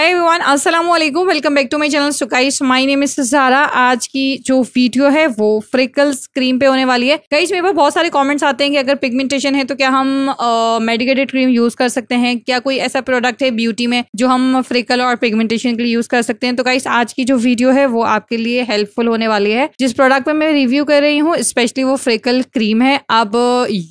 हाय everyone अस्सलाम वालेकुम welcome back to my channel सुकाइश माय नेम इज सारा आज की जो वीडियो है वो फ्रिकल्स क्रीम पे होने वाली है कई मेरे पास बहुत सारे कमेंट्स आते हैं कि अगर पिगमेंटेशन है तो क्या हम मेडिकेटेड क्रीम यूज कर सकते हैं क्या कोई ऐसा प्रोडक्ट है ब्यूटी में जो हम फ्रिकल और पिगमेंटेशन के लिए यूज कर सकते हैं तो गाइस आज की जो वीडियो है वो आपके लिए हेल्पफुल होने वाली है जिस प्रोडक्ट पे मैं रिव्यू कर रही हूँ स्पेशली वो फ्रिकल क्रीम है अब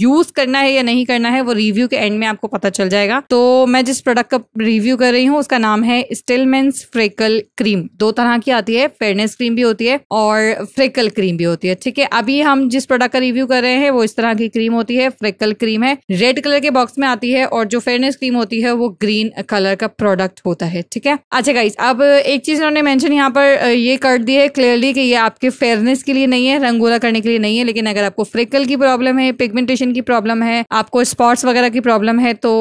यूज करना है या नहीं करना है वो रिव्यू के एंड में आपको पता चल जाएगा तो मैं जिस प्रोडक्ट का रिव्यू कर रही हूँ उसका नाम है है स्टिलमेंस फ्रेकल क्रीम दो तरह की आती है फेयरनेस क्रीम भी होती है और फ्रेकल क्रीम भी होती है ठीक है अभी हम जिस प्रोडक्ट का रिव्यू कर रहे हैं वो इस तरह की क्रीम होती है फ्रेकल क्रीम है रेड कलर के बॉक्स में आती है और जो फेयरनेस क्रीम होती है वो ग्रीन कलर का प्रोडक्ट होता है ठीक है अच्छा गाइस अब एक चीज उन्होंने मैंशन यहाँ पर ये कर दी है क्लियरली कि ये आपके फेयरनेस के लिए नहीं है रंगोला करने के लिए नहीं है लेकिन अगर आपको फ्रेकल की प्रॉब्लम है पिगमेंटेशन की प्रॉब्लम है आपको स्पॉट्स वगैरह की प्रॉब्लम है तो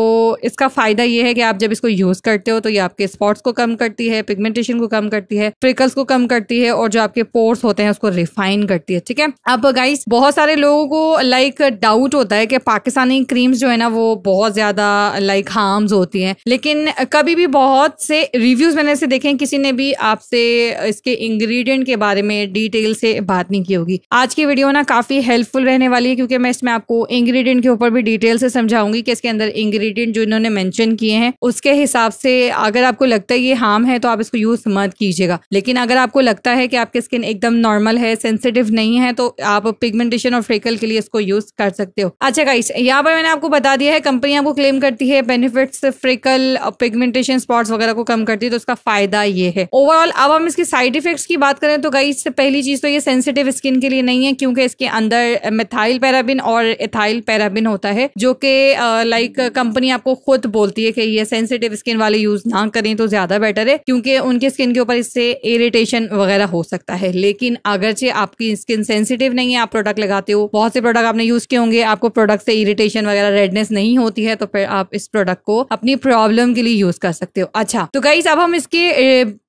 इसका फायदा ये है कि आप जब इसको यूज करते हो तो ये आपके स्पॉट स्पॉट्स को कम करती है पिगमेंटेशन को कम करती है फ्रिकल्स को कम करती है और जो आपके पोर्स होते हैं उसको रिफाइन करती है ठीक है अब गाइस बहुत सारे लोगों को लाइक डाउट होता है कि पाकिस्तानी क्रीम्स जो है ना वो बहुत ज्यादा लाइक हार्म्स होती हैं लेकिन कभी भी बहुत से रिव्यूज मैंने ऐसे देखे किसी ने भी आपसे इसके इंग्रेडिएंट के बारे में डिटेल से बात नहीं की होगी आज की वीडियो ना काफी हेल्पफुल रहने वाली है क्योंकि मैं इसमें आपको इंग्रेडिएंट के ऊपर भी डिटेल से समझाऊंगी कि इसके अंदर इंग्रेडिएंट जो इन्होंने मेंशन किए हैं उसके हिसाब से अगर आपको लग लगता है ये हार्म है तो आप इसको यूज़ मत कीजिएगा लेकिन अगर आपको लगता है कि आपकी स्किन एकदम नॉर्मल है सेंसिटिव नहीं है तो आप पिगमेंटेशन और फ्रेकल के लिए इसको यूज़ कर सकते हो अच्छा गाइस यहाँ पर मैंने आपको बता दिया है कंपनी आपको क्लेम करती है बेनिफिट फ्रेकल पिगमेंटेशन स्पॉट्स वगैरह को कम करती है तो उसका फायदा ये है ओवरऑल अब हम इसके साइड इफेक्ट्स की बात करें तो गाइस पहली चीज़ तो ये सेंसिटिव स्किन के लिए नहीं है क्योंकि इसके अंदर मिथाइल पैराबिन और इथाइल पैराबिन होता है जो कि लाइक कंपनी आपको खुद बोलती है कि ये सेंसिटिव स्किन वाले यूज़ ना करें तो ज़्यादा बेटर है क्योंकि उनके स्किन के ऊपर इससे इरिटेशन वगैरह हो सकता है लेकिन अगर अगरचे आपकी स्किन सेंसिटिव नहीं है आप प्रोडक्ट लगाते हो बहुत से प्रोडक्ट आपने यूज़ किए होंगे आपको प्रोडक्ट से इरिटेशन वगैरह रेडनेस नहीं होती है तो फिर आप इस प्रोडक्ट को अपनी प्रॉब्लम के लिए यूज़ कर सकते हो अच्छा तो गाइज अब हम इसके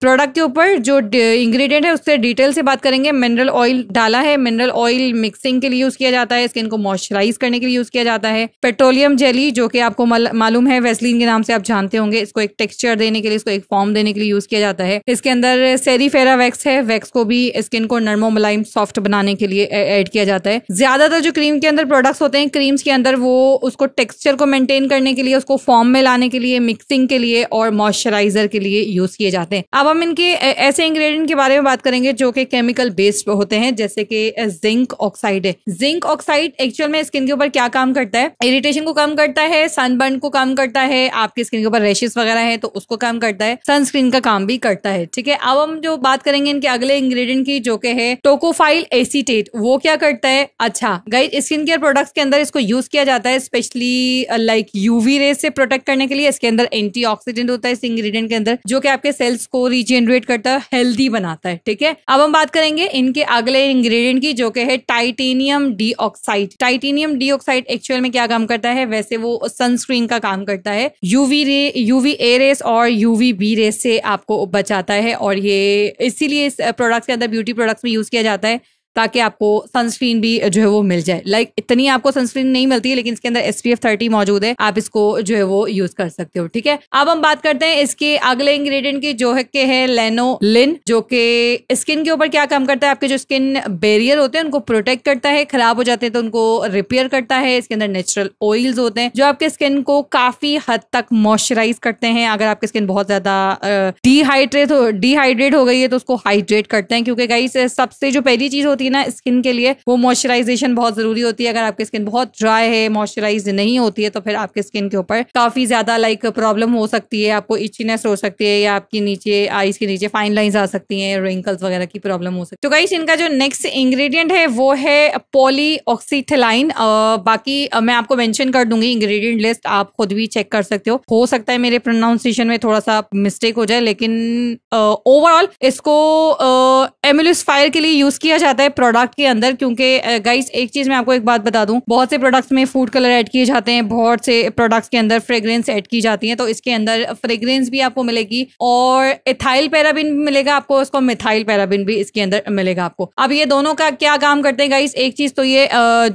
प्रोडक्ट के ऊपर जो इंग्रेडिएंट है उससे डिटेल से बात करेंगे मिनरल ऑयल डाला है मिनरल ऑयल मिक्सिंग के लिए यूज़ किया जाता है स्किन को मॉइस्चराइज करने के लिए यूज़ किया जाता है पेट्रोलियम जेली जो कि आपको मालूम है वेस्लिन के नाम से आप जानते होंगे इसको एक टेक्सचर देने के लिए इसको इसको तो एक फॉर्म देने के लिए यूज किया जाता है इसके अंदर सेरीफेरा वैक्स है वैक्स को भी स्किन को नर्मो मुलायम सॉफ्ट बनाने के लिए ऐड किया जाता है ज्यादातर जो क्रीम के अंदर प्रोडक्ट्स होते हैं क्रीम्स के अंदर वो उसको टेक्सचर को मेंटेन करने के लिए उसको फॉर्म में लाने के लिए मिक्सिंग के लिए और मॉइस्चराइजर के लिए यूज किए जाते हैं अब हम इनके ऐसे इंग्रेडिएंट के बारे में बात करेंगे जो कि केमिकल बेस्ड होते हैं जैसे कि जिंक ऑक्साइड है जिंक ऑक्साइड एक्चुअल में स्किन के ऊपर क्या काम करता है इरिटेशन को कम करता है सनबर्न को कम करता है आपकी स्किन के ऊपर रेशेस वगैरह है तो उसको कम करता है करता है सनस्क्रीन का काम भी करता है ठीक है अब हम जो बात करेंगे इनके अगले इंग्रेडिएंट की जो के है टोकोफाइल एसीटेट वो क्या करता है अच्छा गाइज स्किन केयर प्रोडक्ट्स के अंदर इसको यूज किया जाता है स्पेशली लाइक यूवी रे से प्रोटेक्ट करने के लिए इसके अंदर एंटीऑक्सीडेंट होता है इस इंग्रेडिएंट के अंदर जो कि आपके सेल्स को रिजेनरेट करता है हेल्दी बनाता है ठीक है अब हम बात करेंगे इनके अगले इंग्रेडिएंट की जो के है titanium dioxide titanium dioxide actual में क्या काम करता है वैसे वो सनस्क्रीन का काम करता है UV ray UV A rays और यूवी कोई बी रेस से आपको बचाता है और ये इसीलिए इस प्रोडक्ट्स के अंदर ब्यूटी प्रोडक्ट्स में यूज़ किया जाता है ताकि आपको सनस्क्रीन भी जो है वो मिल जाए लाइक like, इतनी आपको सनस्क्रीन नहीं मिलती है लेकिन इसके अंदर एस पी एफ थर्टी मौजूद है आप इसको जो है वो यूज कर सकते हो ठीक है अब हम बात करते हैं इसके अगले इंग्रेडिएंट की जो है के है लेनो लिन जो कि स्किन के ऊपर क्या काम करता है आपके जो स्किन बेरियर होते हैं उनको प्रोटेक्ट करता है खराब हो जाते हैं तो उनको रिपेयर करता है इसके अंदर नेचुरल ऑयल्स होते हैं जो आपके स्किन को काफी हद तक मॉइस्चराइज करते हैं अगर आपकी स्किन बहुत ज्यादा डिहाइड्रेट हो डिहाइड्रेट हो गई है तो उसको हाइड्रेट करते हैं क्योंकि गाइस सबसे जो पहली चीज होती होती है ना स्किन के लिए वो मॉइस्चराइजेशन बहुत जरूरी होती है अगर आपकी स्किन बहुत ड्राई है मॉइस्चराइज नहीं होती है तो फिर आपके स्किन के ऊपर काफी ज्यादा लाइक प्रॉब्लम हो सकती है आपको इचीनेस हो सकती है या आपकी नीचे आईज के नीचे फाइन लाइन आ सकती है रिंकल्स वगैरह की प्रॉब्लम हो सकती है तो गाइस इनका जो नेक्स्ट इंग्रेडिएंट है वो है पॉली ऑक्सीथेलाइन बाकी आ, मैं आपको मेंशन कर दूंगी इंग्रेडिएंट लिस्ट आप खुद भी चेक कर सकते हो हो सकता है मेरे प्रोनाउंसिएशन में थोड़ा सा मिस्टेक हो जाए लेकिन ओवरऑल इसको एमुलिस फायर के लिए यूज किया जाता है है प्रोडक्ट के अंदर क्योंकि गाइस एक चीज मैं आपको एक बात बता दूं बहुत से प्रोडक्ट्स में फूड कलर ऐड किए जाते हैं बहुत से प्रोडक्ट्स के अंदर फ्रेग्रेंस ऐड की जाती है तो इसके अंदर फ्रेग्रेंस भी आपको मिलेगी और इथाइल पैराबिन मिलेगा आपको उसको मिथाइल पैराबिन भी इसके अंदर मिलेगा आपको अब ये दोनों का क्या काम करते हैं गाइस एक चीज तो ये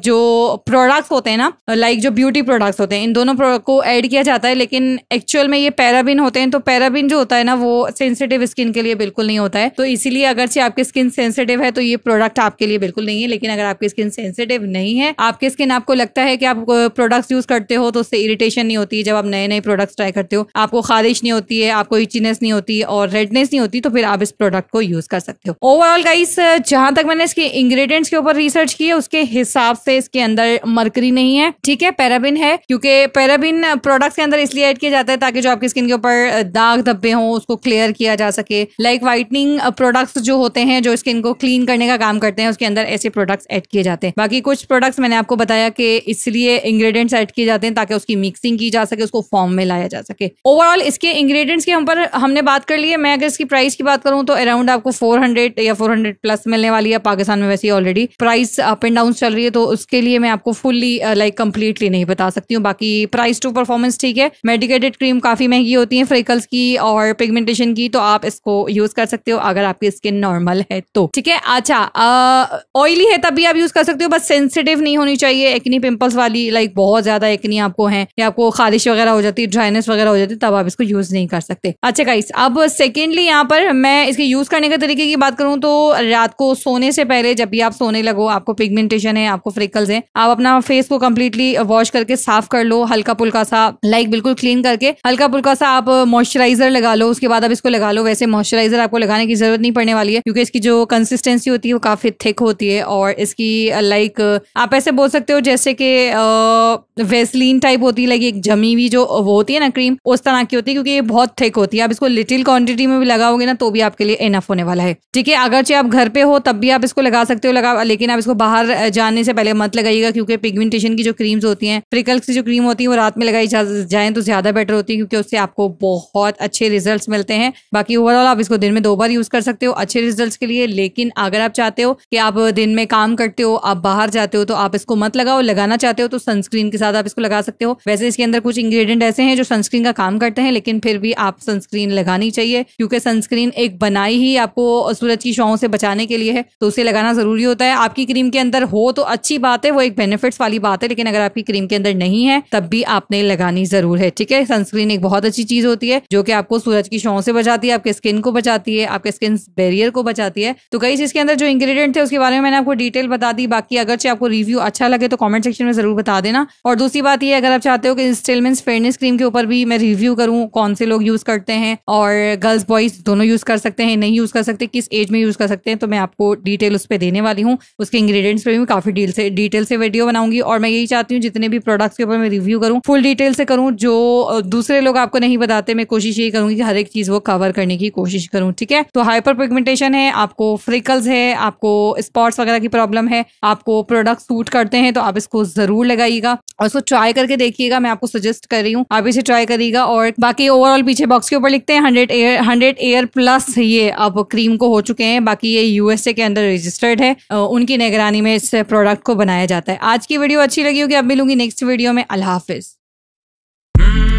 जो प्रोडक्ट्स होते हैं ना लाइक जो ब्यूटी प्रोडक्ट्स होते हैं इन दोनों को ऐड किया जाता है लेकिन एक्चुअल में ये पैराबिन होते हैं तो पैराबिन जो होता है ना वो सेंसिटिव स्किन के लिए बिल्कुल नहीं होता है तो इसीलिए अगर से आपकी स्किन सेंसिटिव है तो ये प्रोडक्ट आपके लिए बिल्कुल नहीं है लेकिन अगर आपकी स्किन सेंसिटिव नहीं है आपकी स्किन आपको लगता है कि आप प्रोडक्ट्स यूज करते हो तो उससे इरिटेशन नहीं होती जब आप नए नए प्रोडक्ट्स ट्राई करते हो आपको खारिश नहीं होती है आपको इचीनेस नहीं होती और रेडनेस नहीं होती तो फिर आप इस प्रोडक्ट को यूज कर सकते हो ओवरऑल गाइस जहां तक मैंने इसके इंग्रेडिएंट्स के ऊपर रिसर्च की है उसके हिसाब से इसके अंदर मरकरी नहीं है ठीक है पैराबिन है क्योंकि पैराबिन प्रोडक्ट्स के अंदर इसलिए ऐड किया जाता है ताकि जो आपकी स्किन के ऊपर दाग धब्बे हों उसको क्लियर किया जा सके लाइक व्हाइटनिंग प्रोडक्ट्स जो होते हैं जो स्किन को क्लीन करने का काम करते करते हैं उसके अंदर ऐसे प्रोडक्ट्स ऐड किए जाते हैं बाकी कुछ प्रोडक्ट्स मैंने आपको बताया कि इसलिए इंग्रेडिएंट्स ऐड किए जाते हैं ताकि उसकी मिक्सिंग की जा सके उसको फॉर्म में लाया जा सके ओवरऑल इसके इंग्रेडिएंट्स के हम पर हमने बात कर ली है मैं अगर इसकी प्राइस की बात करूँ तो अराउंड आपको फोर या फोर प्लस मिलने वाली है पाकिस्तान में वैसे already price up and down चल रही है तो उसके लिए मैं आपको फुल्ली लाइक कम्प्लीटली नहीं बता सकती हूँ बाकी प्राइस टू परफॉर्मेंस ठीक है मेडिकेटेड क्रीम काफी महंगी होती है फ्रिकल्स की और पिगमेंटेशन की तो आप इसको यूज कर सकते हो अगर आपकी स्किन नॉर्मल है तो ठीक है अच्छा uh, ऑयली है तभी आप यूज कर सकते हो बस सेंसिटिव नहीं होनी चाहिए एक्नी पिंपल्स वाली लाइक बहुत ज्यादा एक्नी आपको है या आपको खारिश वगैरह हो जाती है ड्राइनेस वगैरह हो जाती है तब आप इसको यूज नहीं कर सकते अच्छा गाइस अब सेकेंडली यहाँ पर मैं इसके यूज करने के तरीके की बात करूँ तो रात को सोने से पहले जब भी आप सोने लगो आपको पिगमेंटेशन है आपको फ्रिकल्स है आप अपना फेस को कम्प्लीटली वॉश करके साफ कर लो हल्का पुल्का सा लाइक बिल्कुल क्लीन करके हल्का पुल्का सा आप मॉइस्चराइजर लगा लो उसके बाद आप इसको लगा लो वैसे मॉइस्चराइजर आपको लगाने की जरूरत नहीं पड़ने वाली है क्योंकि इसकी जो कंसिस्टेंसी होती है वो काफी थिक होती है और इसकी लाइक uh, uh, आप ऐसे बोल सकते हो जैसे कि वेस्लिन uh, टाइप होती है लाइक एक जमी हुई जो वो होती है ना क्रीम उस तरह की होती है क्योंकि ये बहुत थिक होती है आप इसको लिटिल क्वांटिटी में भी लगाओगे ना तो भी आपके लिए इनफ होने वाला है ठीक है अगर चाहे आप घर पे हो तब भी आप इसको लगा सकते हो लगा लेकिन आप इसको बाहर जाने से पहले मत लगाइएगा क्योंकि पिगमेंटेशन की जो क्रीम्स होती हैं प्रिकल्स की जो क्रीम होती है वो रात में लगाई जाए तो ज्यादा बेटर होती है क्योंकि उससे आपको बहुत अच्छे रिजल्ट मिलते हैं बाकी ओवरऑल आप इसको दिन में दो बार यूज कर सकते हो अच्छे रिजल्ट के लिए लेकिन अगर आप चाहते हो कि आप दिन में काम करते हो आप बाहर जाते हो तो आप इसको मत लगाओ लगाना चाहते हो तो सनस्क्रीन के साथ आप इसको लगा सकते हो वैसे इसके अंदर कुछ इंग्रेडिएंट ऐसे हैं जो सनस्क्रीन का काम करते हैं लेकिन फिर भी आप सनस्क्रीन लगानी चाहिए क्योंकि सनस्क्रीन एक बनाई ही आपको सूरज की शॉ से बचाने के लिए है तो उसे लगाना जरूरी होता है आपकी क्रीम के अंदर हो तो अच्छी बात है वो एक बेनिफिट्स वाली बात है लेकिन अगर आपकी क्रीम के अंदर नहीं है तब भी आपने लगानी जरूर है ठीक है सनस्क्रीन एक बहुत अच्छी चीज होती है जो कि आपको सूरज की शॉ से बचाती है आपके स्किन को बचाती है आपके स्किन बैरियर को बचाती है तो कई चीज के अंदर जो इंग्रेडिएंट थे उसके बारे में मैंने आपको डिटेल बता दी बाकी अगर चाहे आपको रिव्यू अच्छा लगे तो कॉमेंट सेक्शन में जरूर बता देना और दूसरी बात ये अगर आप चाहते हो कि इंस्टॉलमेंट्स फेयरनेस क्रीम के ऊपर भी मैं रिव्यू करूँ कौन से लोग यूज करते हैं और गर्ल्स बॉयज दोनों यूज कर सकते हैं नहीं यूज कर सकते किस एज में यूज कर सकते हैं तो मैं आपको डिटेल उस पर देने वाली हूँ उसके इंग्रीडियंट्स पर भी काफी डील से डिटेल से वीडियो बनाऊंगी और मैं यही चाहती हूँ जितने भी प्रोडक्ट्स के ऊपर मैं रिव्यू करूँ फुल डिटेल से करूँ जो दूसरे लोग आपको नहीं बताते मैं कोशिश यही करूंगी कि हर एक चीज वो कवर करने की कोशिश करूँ ठीक है तो हाइपर पिगमेंटेशन है आपको फ्रिकल्स है आपको स्पॉट्स वगैरह की प्रॉब्लम है आपको प्रोडक्ट सूट करते हैं तो आप इसको जरूर लगाइएगा और इसको ट्राई करके देखिएगा मैं आपको सजेस्ट कर रही हूँ आप इसे ट्राई करिएगा और बाकी ओवरऑल पीछे बॉक्स के ऊपर लिखते हैं hundred air hundred air plus ये अब क्रीम को हो चुके हैं बाकी ये यूएसए के अंदर रजिस्टर्ड है उनकी निगरानी में इस प्रोडक्ट को बनाया जाता है आज की वीडियो अच्छी लगी होगी अब मिलूंगी नेक्स्ट वीडियो में अल्लाह हाफिज